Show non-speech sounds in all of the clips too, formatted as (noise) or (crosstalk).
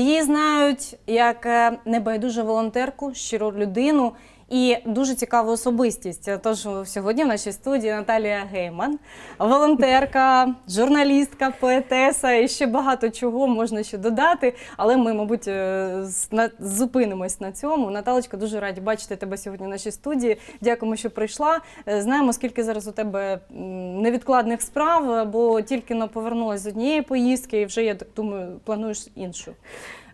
Її знають як е, небайдужу волонтерку, щиру людину, і дуже цікаву особистість. Тож сьогодні в нашій студії Наталія Гейман, волонтерка, журналістка, поетеса і ще багато чого можна ще додати. Але ми, мабуть, е, зупинимось на цьому. Наталочка, дуже раді бачити тебе сьогодні. в Нашій студії. Дякуємо, що прийшла. Е, знаємо, скільки зараз у тебе невідкладних справ, бо тільки повернулася з однієї поїздки, і вже я так думаю, плануєш іншу.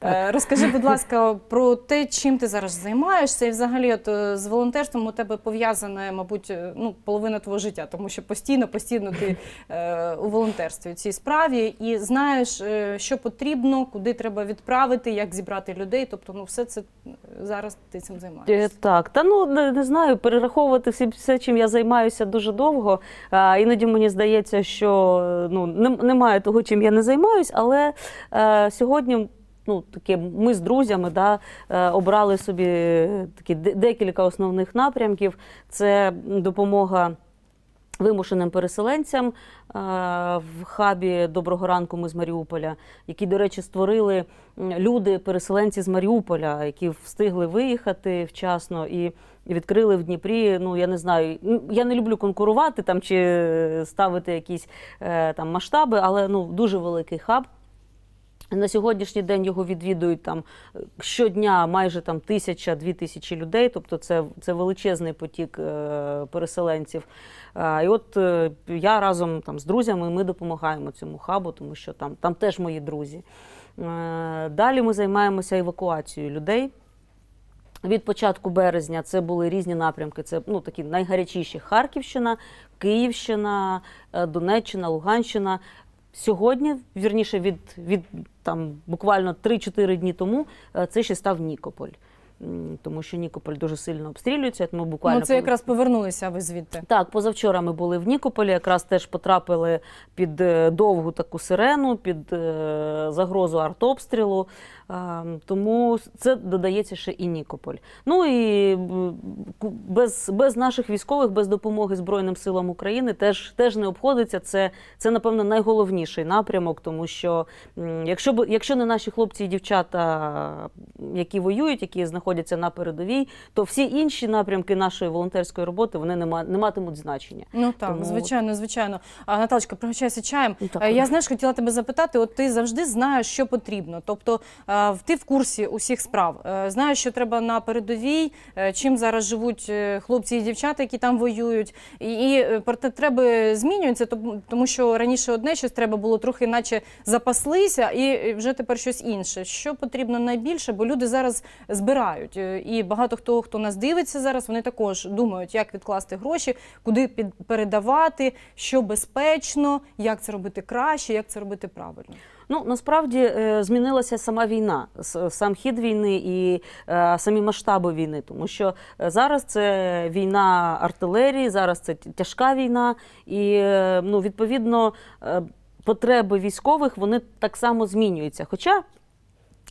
Е, розкажи, будь ласка, про те, чим ти зараз займаєшся, і взагалі, от е, з волонтерством у тебе пов'язане, мабуть, е, ну половина твого життя, тому що постійно, постійно ти е, у волонтерстві у цій справі і знаєш, що потрібно, куди треба відправити, як зібрати людей. Тобто, ну все це зараз ти цим займаєшся. Так, та ну не, не знаю, перераховувати всі все, чим я займаюся дуже довго. А, Іноді мені здається, що ну немає того, чим я не займаюсь, але е, сьогодні ну, таке, ми з друзями да, е, обрали собі е, такі декілька основних напрямків. Це допомога. Вимушеним переселенцям е, в хабі доброго ранку ми з Маріуполя, які, до речі, створили люди, переселенці з Маріуполя, які встигли виїхати вчасно і відкрили в Дніпрі. Ну я не знаю, я не люблю конкурувати там чи ставити якісь там масштаби, але ну дуже великий хаб. На сьогоднішній день його відвідують там е, щодня майже там тисяча-дві тисячі людей, тобто це це величезний потік е, переселенців. Е, і от е, я разом там з друзями ми допомагаємо цьому хабу, тому що там там теж мої друзі. Е, далі ми займаємося евакуацією людей. Від початку березня це були різні напрямки. Це ну такі найгарячіші Харківщина, Київщина, е, Донеччина, Луганщина. Сьогодні, вірніше, від від там буквально 3-4 дні тому е, це ще став Нікополь, тому що Нікополь дуже сильно обстрілюється. Тому буквально ну, це якраз повернулися. Ви звідти так позавчора ми були в Нікополі. Якраз теж потрапили під е, довгу таку сирену, під е, загрозу артобстрілу. Тому це додається ще і Нікополь. Ну і без без наших військових, без допомоги Збройним силам України теж теж не обходиться. Це, це напевно, найголовніший напрямок, тому що якщо якщо не наші хлопці і дівчата, які воюють, які знаходяться на передовій, то всі інші напрямки нашої волонтерської роботи вони не ма не матимуть значення. Ну так, тому... звичайно, звичайно. А, Наталочка, пригощайся чаєм. Ну, так, е, Я знаєш, хотіла тебе запитати: от ти завжди знаєш, що потрібно. Тобто. Е, Е, ти в курсі усіх справ. Е, знаєш, що треба на передовій, е, чим зараз живуть хлопці і дівчата, які там воюють. І проте треба змінюється, тому що раніше одне щось треба було трохи, наче запаслися, і вже тепер щось інше. Що потрібно найбільше, бо люди зараз збирають. І багато хто хто нас дивиться зараз, вони також думають, як відкласти гроші, куди передавати, що безпечно, як це робити краще, як це робити правильно. Ну насправді е, змінилася сама війна, сам хід війни і е, самі масштаби війни, тому що е, зараз це війна артилерії, зараз це тяжка війна, і ну відповідно потреби військових вони так само змінюються. Хоча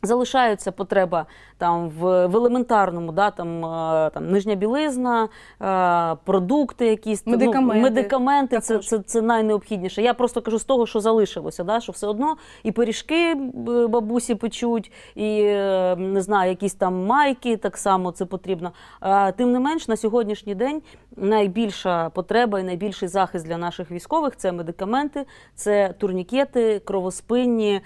Залишається потреба там в, в елементарному, да, там, е, там нижня білизна, е, продукти, якісь медикаменти. Ну, медикаменти це, це це, найнеобхідніше. Я просто кажу з того, що залишилося, да, що все одно і пиріжки е, бабусі печуть, і не знаю, якісь там майки так само це потрібно. Тим не менш, на сьогоднішній день найбільша потреба і найбільший захист для наших військових це медикаменти, це турнікети, кровоспинні, е,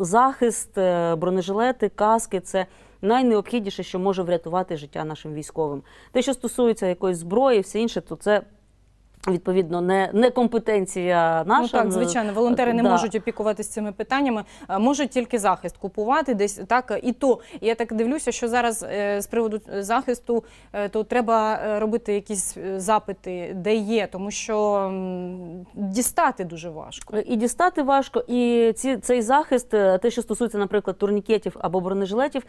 захист, е, бронежилети, каски. Це найнеобхідніше, що може врятувати життя нашим військовим. Те, що стосується якоїсь зброї, все інше, то це Відповідно, не не компетенція ну наша. Ну так, звичайно, волонтери не да. можуть опікуватися цими питаннями, можуть тільки захист купувати десь так. І то я так дивлюся, що зараз е, з приводу захисту е, то треба е, робити якісь запити, де є, тому що дістати дуже важко. І дістати важко, і ці цей захист, те, що стосується, наприклад, турнікетів або бронежилетів,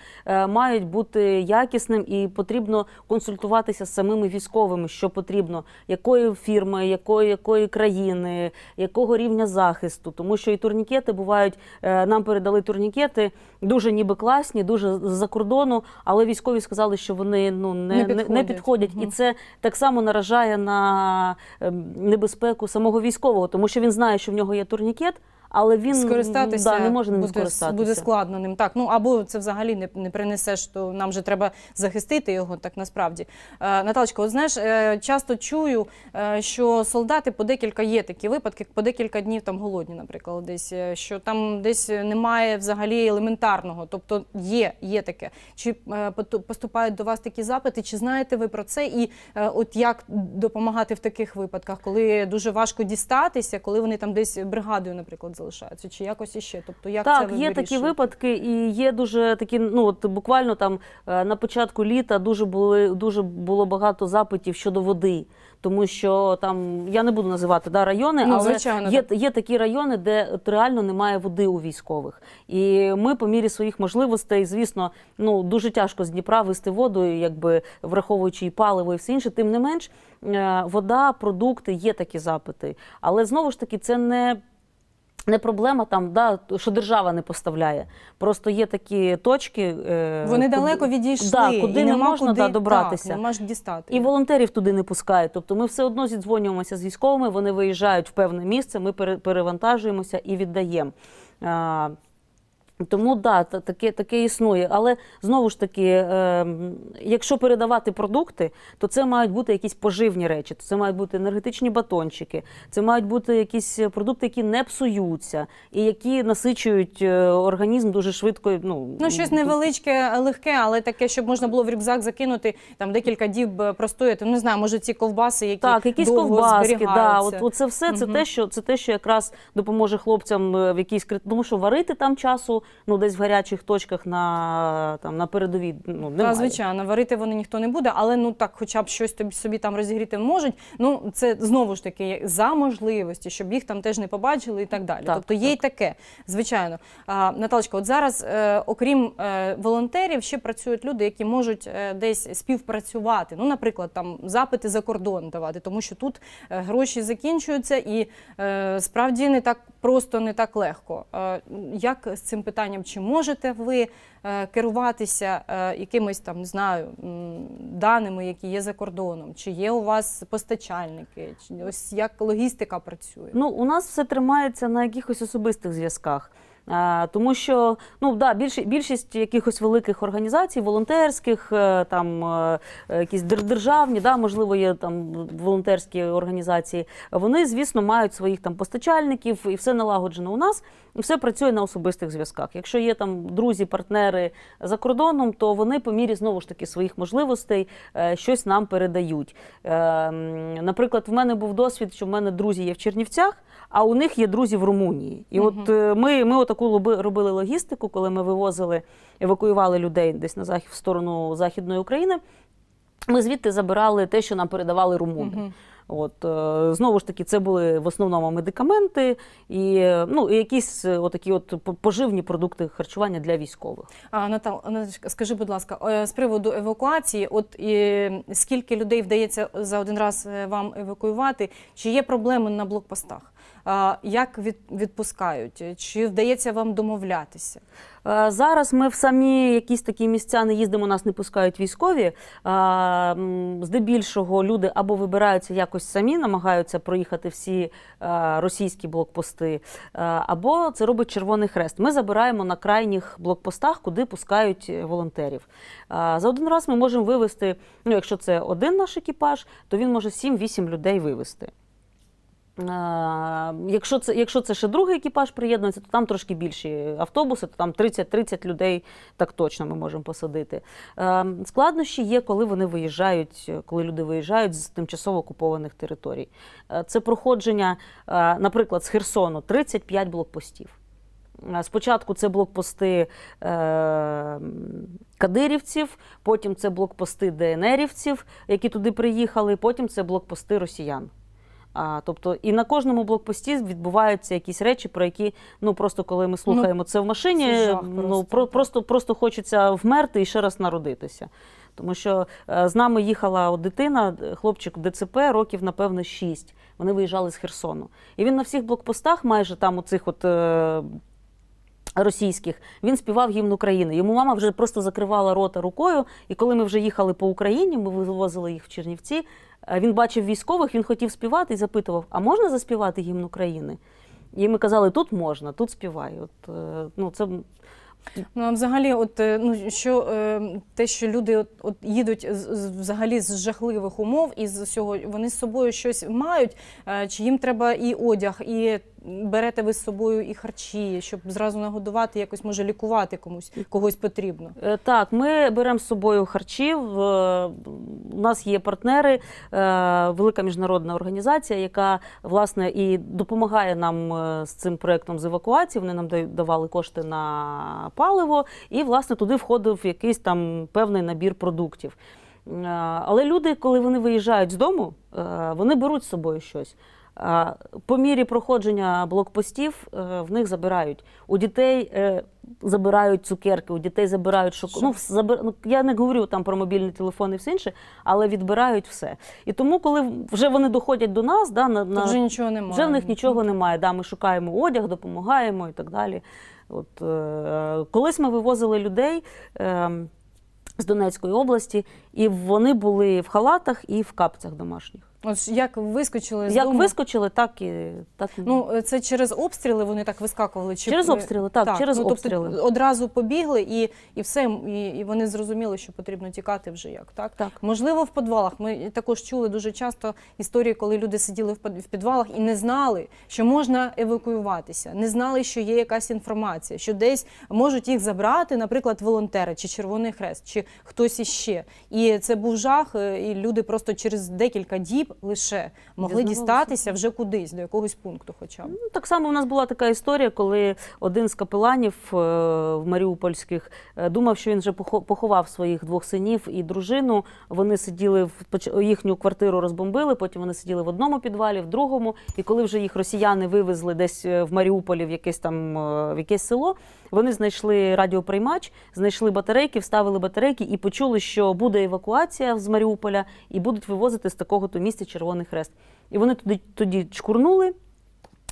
мають бути якісним і потрібно консультуватися з самими військовими, що потрібно, якої фірми фірми, якої якої країни, якого рівня захисту, тому що і турнікети бувають. Е, нам передали турнікети дуже, ніби класні, дуже з-за кордону, але військові сказали, що вони ну не не підходять, не підходять. Угу. і це так само наражає на ем, небезпеку самого військового, тому що він знає, що в нього є турнікет але він скористатися да, не може ним буде, скористатися. буде складно ним. Так ну або це взагалі не не принесеш, то нам же треба захистити його. Так насправді е, Наталочка, от знаєш, е, часто чую, е, що солдати по декілька є такі випадки, по декілька днів там голодні, наприклад, десь е, що там десь немає взагалі елементарного, тобто є, є таке. Чи е, поступають до вас такі запити? Чи знаєте ви про це? І е, от як допомагати в таких випадках, коли дуже важко дістатися, коли вони там десь бригадою, наприклад, залишаються, чи якось іще. Тобто, як так, це є такі випадки, і є дуже такі. Ну от буквально там е, на початку літа дуже були дуже було багато запитів щодо води, тому що там я не буду називати да райони, ну, але звичайно, є, так. є такі райони, де реально немає води у військових. І ми по мірі своїх можливостей, звісно, ну дуже тяжко з Дніпра вести воду, якби враховуючи і паливо, і все інше, тим не менш. Е, вода, продукти є такі запити, але знову ж таки це не не проблема там, да, що держава не поставляє. Просто є такі точки. Е, вони куди, далеко відійшли, да, куди і не можна куди, да, добратися. Так, не можна дістати. І волонтерів туди не пускають. Тобто ми все одно зідзвонюємося з військовими, вони виїжджають в певне місце, ми перевантажуємося і віддаємо. Тому да, таке таке існує. Але знову ж таки, е, якщо передавати продукти, то це мають бути якісь поживні речі, то це мають бути енергетичні батончики, це мають бути якісь продукти, які не псуються і які насичують е, організм дуже швидко. Ну ну щось невеличке, легке, але таке, щоб можна було в рюкзак закинути, там декілька діб е, простояти. Ну, не знаю, може ці ковбаси, які так, якісь довго ковбаски, да, от, от це все. Це угу. те, що це те, що якраз допоможе хлопцям е, в якійсь тому що варити там часу ну десь в гарячих точках на там на передовій ну, немає. Та, звичайно, варити вони ніхто не буде, але ну так, хоча б щось тобі собі там розігріти можуть. Ну це знову ж таки за можливості, щоб їх там теж не побачили і так далі. Так, тобто є так. й таке, звичайно. А, Наталочка, от зараз, е, окрім е, волонтерів, ще працюють люди, які можуть е, десь співпрацювати. Ну, наприклад, там запити за кордон давати, тому що тут е, гроші закінчуються і е, справді не так просто не так легко. Е, як з цим питанням чи можете ви е, керуватися е, якимись там не знаю даними, які є за кордоном? Чи є у вас постачальники? Чи ось як логістика працює? Ну у нас все тримається на якихось особистих зв'язках. Е, тому що ну да, більшість, більшість якихось великих організацій, волонтерських, е, там е, якісь державні, да, можливо, є там волонтерські організації. Вони, звісно, мають своїх там постачальників, і все налагоджено у нас, і все працює на особистих зв'язках. Якщо є там друзі, партнери за кордоном, то вони по мірі знову ж таки своїх можливостей щось нам передають. Наприклад, в мене був досвід, що в мене друзі є в Чернівцях, а у них є друзі в Румунії, і угу. от ми, ми отак таку робили логістику, коли ми вивозили, евакуювали людей десь на захід в сторону Західної України. Ми звідти забирали те, що нам передавали румуни. Угу. От е, знову ж таки, це були в основному медикаменти і ну і якісь е, отакі от поживні продукти харчування для військових. А Натал, скажи, будь ласка, е, з приводу евакуації, от і, скільки людей вдається за один раз вам евакуювати? Чи є проблеми на блокпостах? Як відпускають? Чи вдається вам домовлятися? Зараз ми в самі якісь такі місця не їздимо, нас не пускають військові. Здебільшого люди або вибираються якось самі, намагаються проїхати всі російські блокпости, або це робить Червоний Хрест. Ми забираємо на крайніх блокпостах, куди пускають е, волонтерів. За один раз ми можемо вивезти, ну якщо це один наш екіпаж, то він може 7-8 людей вивезти. Е, якщо це якщо це ще другий екіпаж приєднується, то там трошки більші автобуси, то там 30-30 людей так точно ми можемо посадити. Е, складнощі є, коли вони виїжджають, коли люди виїжджають з тимчасово окупованих територій. Е, це проходження, наприклад, з Херсону 35 блокпостів. Спочатку це блокпости кадирівців, потім це блокпости ДНРівців, які туди приїхали, потім це блокпости росіян. А, Тобто і на кожному блокпості відбуваються якісь речі, про які ну просто коли ми слухаємо ну, це в машині, це жах ну про просто просто хочеться вмерти і ще раз народитися. Тому що е, з нами їхала дитина, хлопчик ДЦП, років, напевно, шість. Вони виїжджали з Херсону. І він на всіх блокпостах, майже там у цих от. Е, російських він співав гімн України. Йому мама вже просто закривала рота рукою. І коли ми вже їхали по Україні, ми вивозили їх в Чернівці. Е, він бачив військових, він хотів співати і запитував: а можна заспівати гімн України? І ми казали, тут можна, тут співай. От, е, ну, це... Ну, а взагалі, от е, ну що те, що люди от, от їдуть взагалі з жахливих умов, і з цього вони з собою щось мають. Чи їм треба і одяг, і берете ви з собою і харчі, щоб зразу нагодувати, якось може лікувати комусь когось потрібно? Е, так, ми беремо з собою харчів. Е, у нас є партнери, е, велика міжнародна організація, яка власне і допомагає нам з цим проєктом з евакуації. Вони нам давали кошти на паливо, і власне туди входив якийсь там певний набір продуктів. Але люди, коли вони виїжджають з дому, вони беруть з собою щось. По мірі проходження блокпостів е, в них забирають. У дітей е, забирають цукерки, у дітей забирають шоколад. Ну, забир... ну, Я не говорю там про мобільні телефони і все інше, але відбирають все. І тому, коли вже вони доходять до нас, да, на, на... вже нічого немає. Вже в них нічого немає. Да, Ми шукаємо одяг, допомагаємо і так далі. От е... Колись ми вивозили людей. Е... З Донецької області, і вони були в халатах і в капцях домашніх. Ось як вискочили з як дому? вискочили, так і так Ну це через обстріли вони так вискакували. Чи через обстріли, так, через ну, тобто обстріли. одразу побігли і, і все, і, і вони зрозуміли, що потрібно тікати вже як так. Так. Можливо, в підвалах. Ми також чули дуже часто історії, коли люди сиділи в підвалах і не знали, що можна евакуюватися, не знали, що є якась інформація, що десь можуть їх забрати, наприклад, волонтери чи Червоний Хрест, чи хтось іще. І це був жах. Е, і люди просто через декілька діб лише могли дістатися вже кудись, до якогось пункту. Хоча ну, так само у нас була така історія, коли один з капеланів е, в Маріупольських е, думав, що він вже поховав своїх двох синів і дружину. Вони сиділи в їхню квартиру, розбомбили. Потім вони сиділи в одному підвалі, в другому. І коли вже їх росіяни вивезли десь е, в Маріуполі, в якесь там в якесь село, вони знайшли радіоприймач, знайшли батарейки, вставили батарейки і почули, що буде евакуація з Маріуполя і будуть вивозити з такого то місця місті Червоний Хрест. І вони туди тоді чкурнули.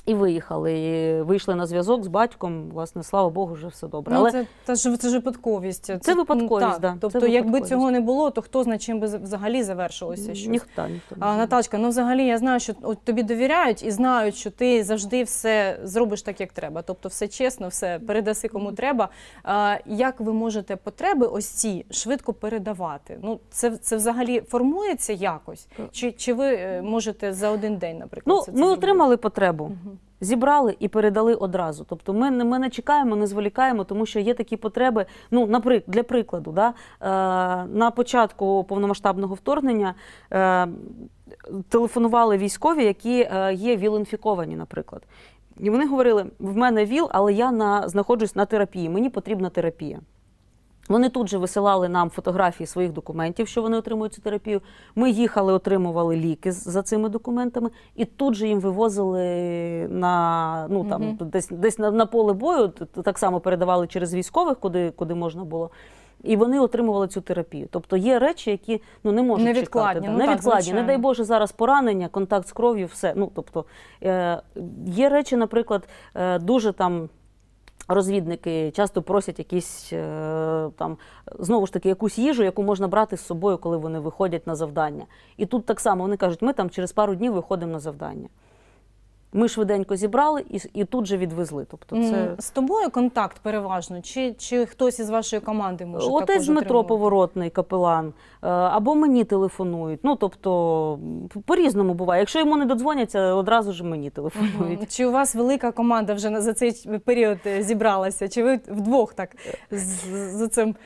І виїхали, і вийшли на зв'язок з батьком. Власне, слава Богу, вже все добре. Ну, Але це ж це ж випадковість. Це, це ну, випадковість, так. Да. Тобто, це якби цього не було, то хто знає, чим би взагалі завершилося? щось. Ніхто ніхто не а, Наталочка, ну взагалі я знаю, що от тобі довіряють і знають, що ти завжди все зробиш так, як треба. Тобто, все чесно, все передаси кому треба. А, Як ви можете потреби ось ці швидко передавати? Ну це це взагалі формується якось, чи чи ви е, можете за один день, наприклад, ну, це ми це отримали потребу зібрали і передали одразу. Тобто, ми не ми не чекаємо, не зволікаємо, тому що є такі потреби. Ну, наприклад, для прикладу, да, е, на початку повномасштабного вторгнення. Е, Телефонували військові, які е, є віл-інфіковані, наприклад. І вони говорили: в мене ВІЛ, але я на, знаходжусь на терапії, мені потрібна терапія. Вони тут же висилали нам фотографії своїх документів, що вони отримують цю терапію. Ми їхали, отримували ліки за цими документами, і тут же їм вивозили на ну там mm десь десь на, на поле бою. Так само передавали через військових, куди куди можна було. І вони отримували цю терапію. Тобто є речі, які ну не можуть невідкладні. чекати. Ну, невідкладні. Так, не дай Боже, зараз поранення, контакт з кров'ю, все. Ну тобто е, є речі, наприклад, е, дуже там. Розвідники часто просять якісь е, там знову ж таки якусь їжу, яку можна брати з собою, коли вони виходять на завдання. І тут так само вони кажуть, ми там через пару днів виходимо на завдання. Ми швиденько зібрали і і тут же відвезли. Тобто, це з тобою контакт переважно, чи чи хтось із вашої команди може Отець також Дмитро отримувати? Поворотний капелан е, або мені телефонують. Ну тобто по різному буває. Якщо йому не додзвоняться, одразу ж мені телефонують. Чи у вас велика команда вже за цей період е, зібралася? Чи ви вдвох так з, з цим?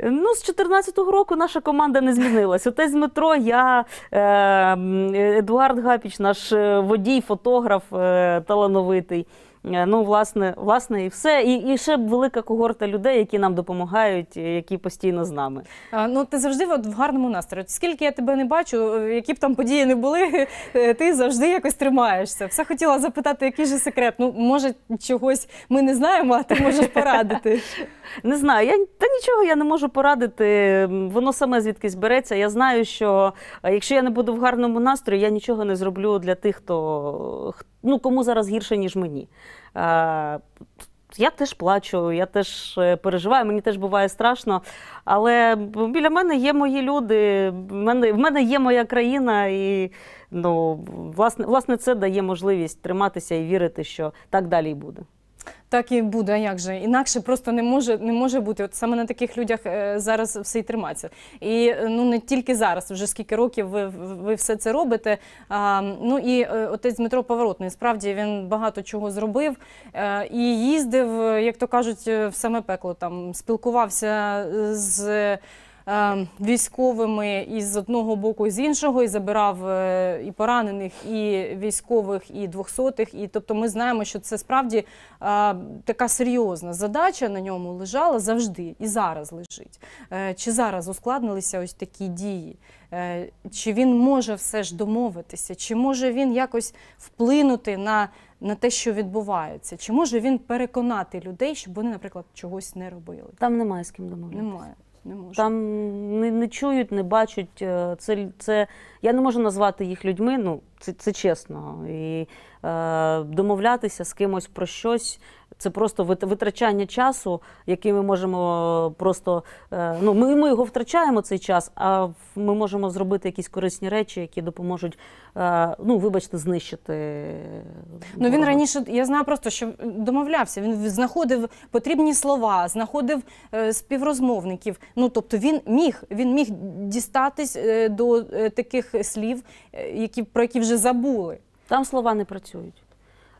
Ну, з 2014 року наша команда не змінилась. Отець метро, я е, Едуард Гапіч, наш е, водій, фотограф е, талановитий. Е, ну, власне, власне, і все. І і ще велика когорта людей, які нам допомагають, е, які постійно з нами. А, Ну ти завжди от в гарному настрої. Скільки я тебе не бачу, е, які б там події не були, (laughs) ти завжди якось тримаєшся. Все хотіла запитати, який же секрет. Ну, може, чогось ми не знаємо, а ти можеш (laughs) порадити. Не знаю, я та нічого я не можу порадити. Воно саме звідкись береться. Я знаю, що якщо я не буду в гарному настрої, я нічого не зроблю для тих, хто ну кому зараз гірше, ніж мені. А, е, я теж плачу, я теж е, переживаю, мені теж буває страшно. Але біля мене є мої люди, в мене в мене є моя країна, і ну, власне, власне, це дає можливість триматися і вірити, що так далі і буде. Так і буде, а як же інакше просто не може не може бути. От саме на таких людях е, зараз все і тримається. І е, ну не тільки зараз, вже скільки років ви ви все це робите. А, Ну і е, отець Дмитро Поворотний, справді він багато чого зробив і їздив, як то кажуть, в саме пекло там спілкувався з. Е, військовими і з одного боку, з іншого, і забирав е, і поранених, і військових, і двохсотих. І тобто, ми знаємо, що це справді е, така серйозна задача на ньому лежала завжди і зараз лежить. Чи зараз ускладнилися ось такі дії? Чи він може все ж домовитися, чи може він якось вплинути на на те, що відбувається, чи може він переконати людей, щоб вони, наприклад, чогось не робили? Там немає з ким домовлятися. Немає не можу. Там не, не чують, не бачать. Е, це це я не можу назвати їх людьми. Ну це це чесно. І е, домовлятися з кимось про щось. Це просто витрачання часу, який ми можемо просто е, ну ми ми його втрачаємо цей час, а ми можемо зробити якісь корисні речі, які допоможуть е, ну вибачте, знищити. Ну він раніше я знаю просто, що домовлявся. Він знаходив потрібні слова, знаходив е, співрозмовників. Ну тобто він міг він міг дістатись до таких слів, які про які вже вже забули. Там слова не працюють.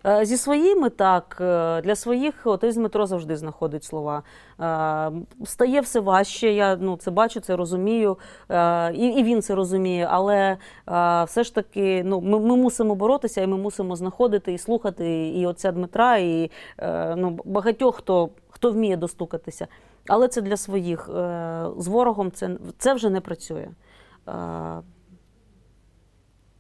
Е, зі своїми так е, для своїх отець метро завжди знаходить слова. Е, стає все важче. Я ну це бачу, це розумію, і і він це розуміє. Але все ж таки, ну ми ми мусимо боротися, і ми мусимо знаходити і слухати і отця Дмитра, і ну багатьох хто хто вміє достукатися. Але це для своїх з ворогом це це вже не працює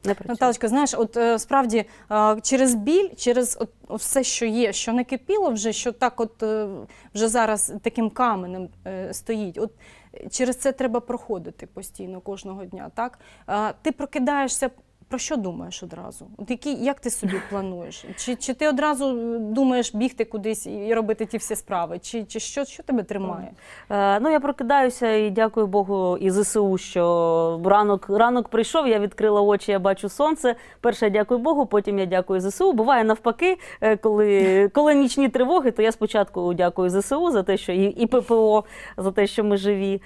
не працює. Наталочка, знаєш, от е, справді е, через біль, через от все, що є, що не кипіло вже, що так, от е, вже зараз таким каменем стоїть. От через це треба проходити постійно кожного дня. Так ти прокидаєшся про що думаєш одразу? От які, Як ти собі плануєш? Чи чи ти одразу е, думаєш бігти кудись і робити ті всі справи? Чи чи що що тебе тримає? Е, Ну я прокидаюся і дякую Богу і ЗСУ, що ранок ранок прийшов, я відкрила очі, я бачу сонце. Перше я дякую Богу, потім я дякую ЗСУ. Буває навпаки, е, коли коли нічні тривоги, то я спочатку дякую ЗСУ за те, що і і ППО за те, що ми живі. Е,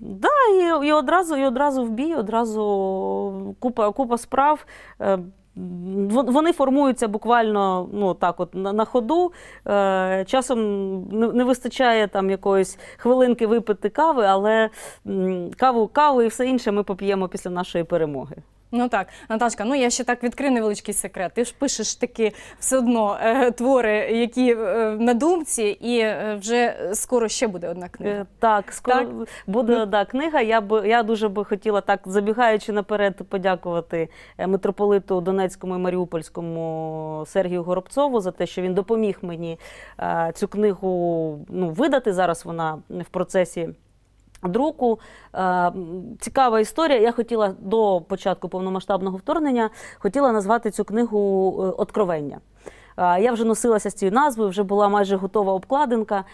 да, і, і одразу, і одразу в бій, одразу купу купа купа справ. Е, вони формуються буквально ну так, от на ходу. Е, часом не вистачає там якоїсь хвилинки випити кави, але каву, каву і все інше ми поп'ємо після нашої перемоги. Ну так, Наташка, ну я ще так відкрию невеличкий секрет. Ти ж пишеш такі все одно е, твори, які е, на думці, і е, вже скоро ще буде одна книга. Е, так, скоро Так? буде ну. одна книга. Я б я дуже би хотіла так, забігаючи наперед, подякувати е, митрополиту Донецькому і Маріупольському Сергію Горобцову за те, що він допоміг мені е, цю книгу ну, видати. Зараз вона в процесі. Друку е, цікава історія. Я хотіла до початку повномасштабного вторгнення хотіла назвати цю книгу е, Откровення. Е, я вже носилася з цією назвою, вже була майже готова обкладинка.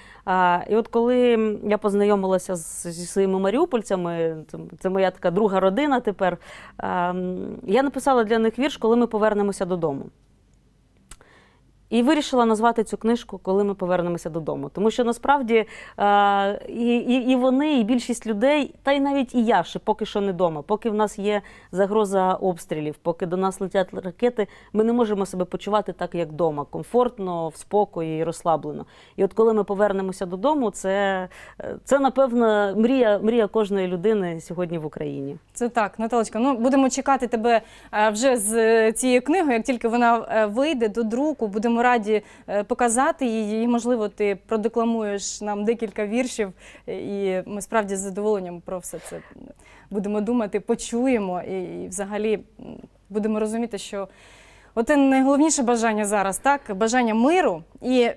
І от коли я познайомилася зі своїми маріупольцями, це моя така друга родина тепер. Ем, я написала для них вірш, коли ми повернемося додому. І вирішила назвати цю книжку, коли ми повернемося додому. Тому що насправді е, і і, вони, і більшість людей, та й навіть і я ще поки що не вдома, поки в нас є загроза обстрілів, поки до нас летять ракети, ми не можемо себе почувати так, як вдома, комфортно, в спокої і розслаблено. І от коли ми повернемося додому, це е, це напевно мрія мрія кожної людини сьогодні в Україні. Це так, Наталочка. Ну будемо чекати тебе е, вже з е, цією книгою. Як тільки вона вийде до друку, будемо будемо раді е, показати її. І, Можливо, ти продекламуєш нам декілька віршів, і ми справді з задоволенням про все це будемо думати, почуємо і, і взагалі будемо розуміти, що оте найголовніше бажання зараз так бажання миру і.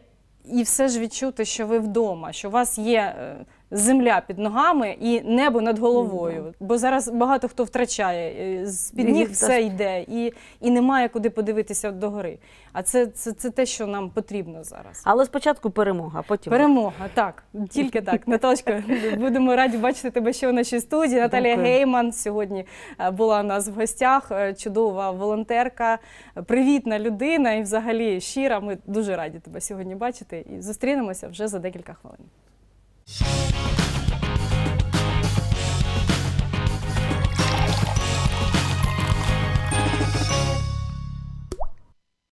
І все ж відчути, що ви вдома, що у вас є е, земля під ногами і небо над ну, головою. Бо зараз багато хто втрачає, е, з під ніг все йде, і і немає куди подивитися догори. А це, це, це те, що нам потрібно зараз. Але спочатку перемога, потім перемога, так (laughs) тільки так. Наталочка, будемо раді бачити тебе ще в нашій студії. Наталія Гейман сьогодні е, була у нас в гостях. Е, чудова волонтерка, привітна людина і, взагалі, щира. Ми дуже раді тебе сьогодні бачити. І зустрінемося вже за декілька хвилин.